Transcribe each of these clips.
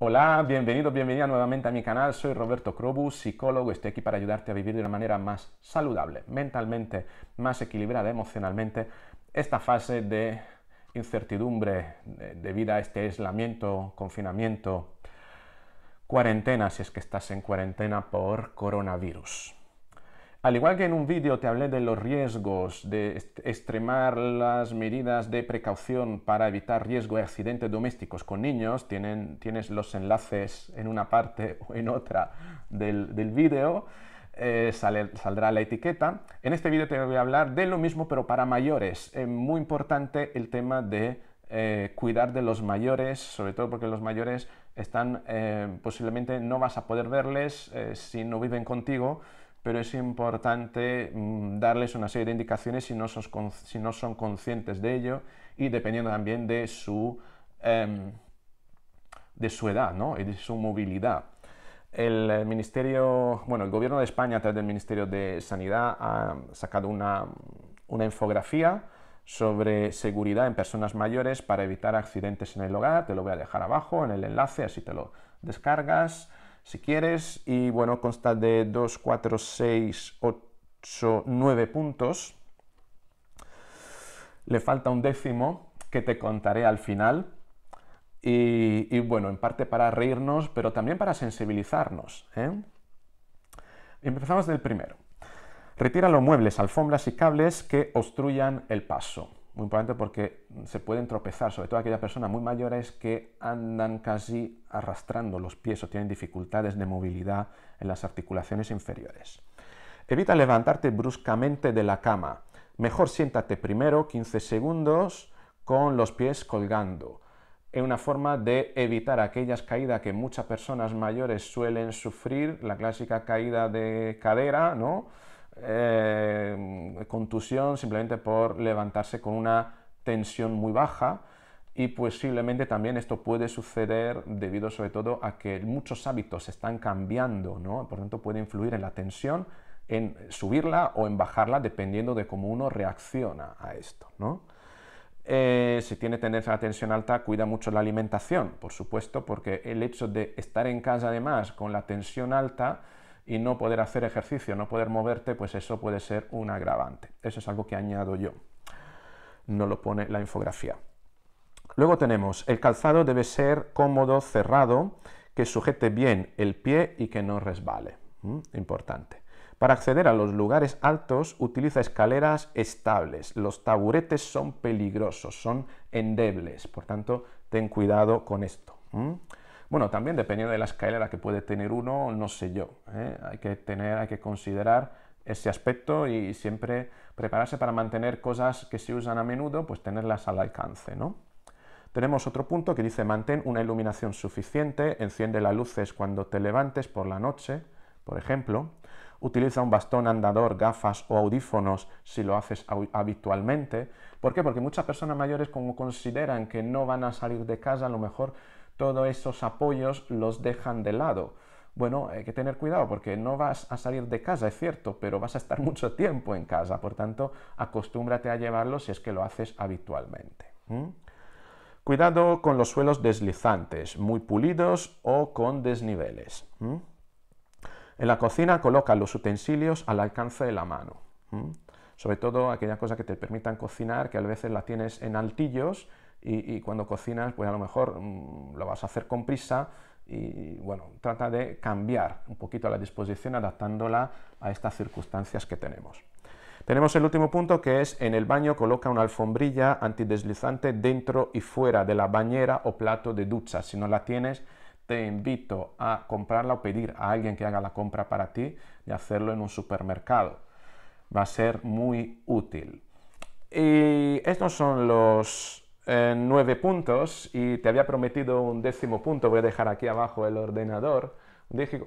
Hola, bienvenido, bienvenida nuevamente a mi canal. Soy Roberto Crobus, psicólogo. Estoy aquí para ayudarte a vivir de una manera más saludable, mentalmente, más equilibrada emocionalmente, esta fase de incertidumbre debido a este aislamiento, confinamiento, cuarentena, si es que estás en cuarentena por coronavirus. Al igual que en un vídeo te hablé de los riesgos, de extremar las medidas de precaución para evitar riesgo de accidentes domésticos con niños, tienes los enlaces en una parte o en otra del, vídeo, eh, saldrá la etiqueta. En este vídeo te voy a hablar de lo mismo pero para mayores. Es eh, muy importante el tema de eh, cuidar de los mayores, sobre todo porque los mayores están, posiblemente no vas a poder verles si no viven contigo pero es importante mm, darles una serie de indicaciones si no, son, si no son conscientes de ello y dependiendo también de su, em, de su edad y de su movilidad. El eh, Ministerio, bueno, el Gobierno de España, a través del Ministerio de Sanidad, ha sacado una, una infografía sobre seguridad en personas mayores para evitar accidentes en el hogar. Te lo voy a dejar abajo en el enlace, así te lo descargas si quieres. Y bueno, consta de 2, 4, 6, 8, 9 puntos. Le falta un décimo que te contaré al final. Y, bueno, en parte para reírnos, pero también para sensibilizarnos. ¿eh? Empezamos del primero. Retira los muebles, alfombras y cables que obstruyan el paso muy importante porque se pueden tropezar, sobre todo aquellas personas muy mayores que andan casi arrastrando los pies o tienen dificultades de movilidad en las articulaciones inferiores. Evita levantarte bruscamente de la cama. Mejor siéntate primero 15 segundos con los pies colgando. Es una forma de evitar aquellas caídas que muchas personas mayores suelen sufrir, la clásica caída de cadera, ¿no? Eh, contusión simplemente por levantarse con una tensión muy baja y posiblemente también esto puede suceder debido sobre todo a que muchos hábitos están cambiando, ¿no? Por tanto puede influir en la tensión, en subirla o en bajarla dependiendo de cómo uno reacciona a esto, eh, si tiene tendencia a la tensión alta, cuida mucho la alimentación, por supuesto, porque el hecho de estar en casa además con la tensión alta, y no poder hacer ejercicio, no poder moverte, pues eso puede ser un agravante. Eso es algo que añado yo. No lo pone la infografía. Luego tenemos, el calzado debe ser cómodo, cerrado, que sujete bien el pie y que no resbale. Mm, importante. Para acceder a los lugares altos utiliza escaleras estables. Los taburetes son peligrosos, son endebles, por tanto, ten cuidado con esto. Mm. Bueno, también dependiendo de la escalera que puede tener uno, no sé yo. ¿eh? Hay que tener, hay que considerar ese aspecto y siempre prepararse para mantener cosas que se usan a menudo, pues tenerlas al alcance, ¿no? Tenemos otro punto que dice mantén una iluminación suficiente, enciende las luces cuando te levantes por la noche, por ejemplo, utiliza un bastón andador, gafas o audífonos si lo haces habitualmente. ¿Por qué? Porque muchas personas mayores como consideran que no van a salir de casa, a lo mejor todos esos apoyos los dejan de lado. Bueno, hay que tener cuidado porque no vas a salir de casa, es cierto, pero vas a estar mucho tiempo en casa, por tanto, acostúmbrate a llevarlo si es que lo haces habitualmente. Cuidado con los suelos deslizantes, muy pulidos o con desniveles. En la cocina coloca los utensilios al alcance de la mano. Sobre todo aquellas cosas que te permitan cocinar, que a veces la tienes en altillos y, cuando cocinas, pues a lo mejor mm, lo vas a hacer con prisa y bueno, trata de cambiar un poquito la disposición adaptándola a estas circunstancias que tenemos. Tenemos el último punto que es en el baño coloca una alfombrilla antideslizante dentro y fuera de la bañera o plato de ducha. Si no la tienes, te invito a comprarla o pedir a alguien que haga la compra para ti y hacerlo en un supermercado. Va a ser muy útil. Y estos son los nueve puntos y te había prometido un décimo punto, voy a dejar aquí abajo el ordenador,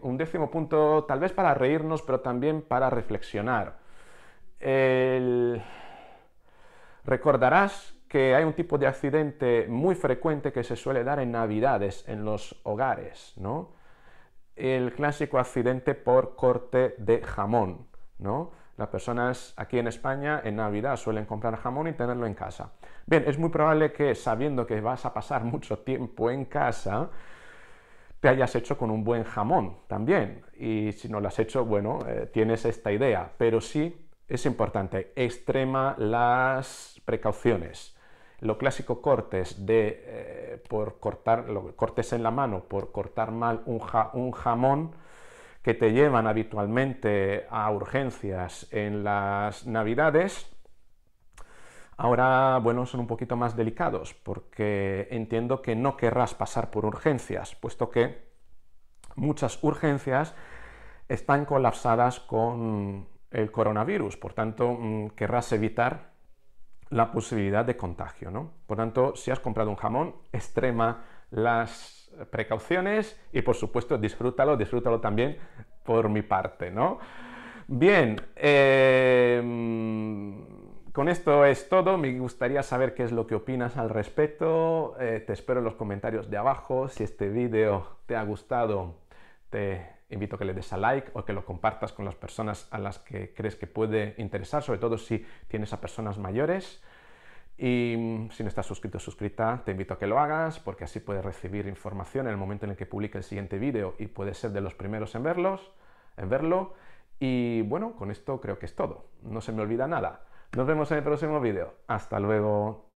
un décimo punto tal vez para reírnos, pero también para reflexionar. Recordarás que hay un tipo de accidente muy frecuente que se suele dar en Navidades, en los hogares, ¿no? El clásico accidente por corte de jamón, ¿no? Las personas aquí en España en Navidad suelen comprar jamón y tenerlo en casa. Bien, es muy probable que sabiendo que vas a pasar mucho tiempo en casa, te hayas hecho con un buen jamón también. Y si no lo has hecho, bueno, eh, tienes esta idea. Pero sí es importante, extrema las precauciones. Lo clásico cortes de eh, por cortar, cortes en la mano por cortar mal un jamón que te llevan habitualmente a urgencias en las navidades, ahora, bueno, son un poquito más delicados, porque entiendo que no querrás pasar por urgencias, puesto que muchas urgencias están colapsadas con el coronavirus, por tanto, mm, querrás evitar la posibilidad de contagio, ¿no? Por tanto, si has comprado un jamón, extrema las precauciones y por supuesto disfrútalo, disfrútalo también por mi parte, ¿no? Bien, em, con esto es todo. Me gustaría saber qué es lo que opinas al respecto. Eh, te espero en los comentarios de abajo. Si este vídeo te ha gustado, te invito a que le des a like o que lo compartas con las personas a las que crees que puede interesar, sobre todo si tienes a personas mayores. Y mm, si no estás suscrito o suscrita, te invito a que lo hagas porque así puedes recibir información en el momento en el que publique el siguiente vídeo y puedes ser de los primeros en, en verlo. Y bueno, con esto creo que es todo. No se me olvida nada. Nos vemos en el próximo vídeo. Hasta luego.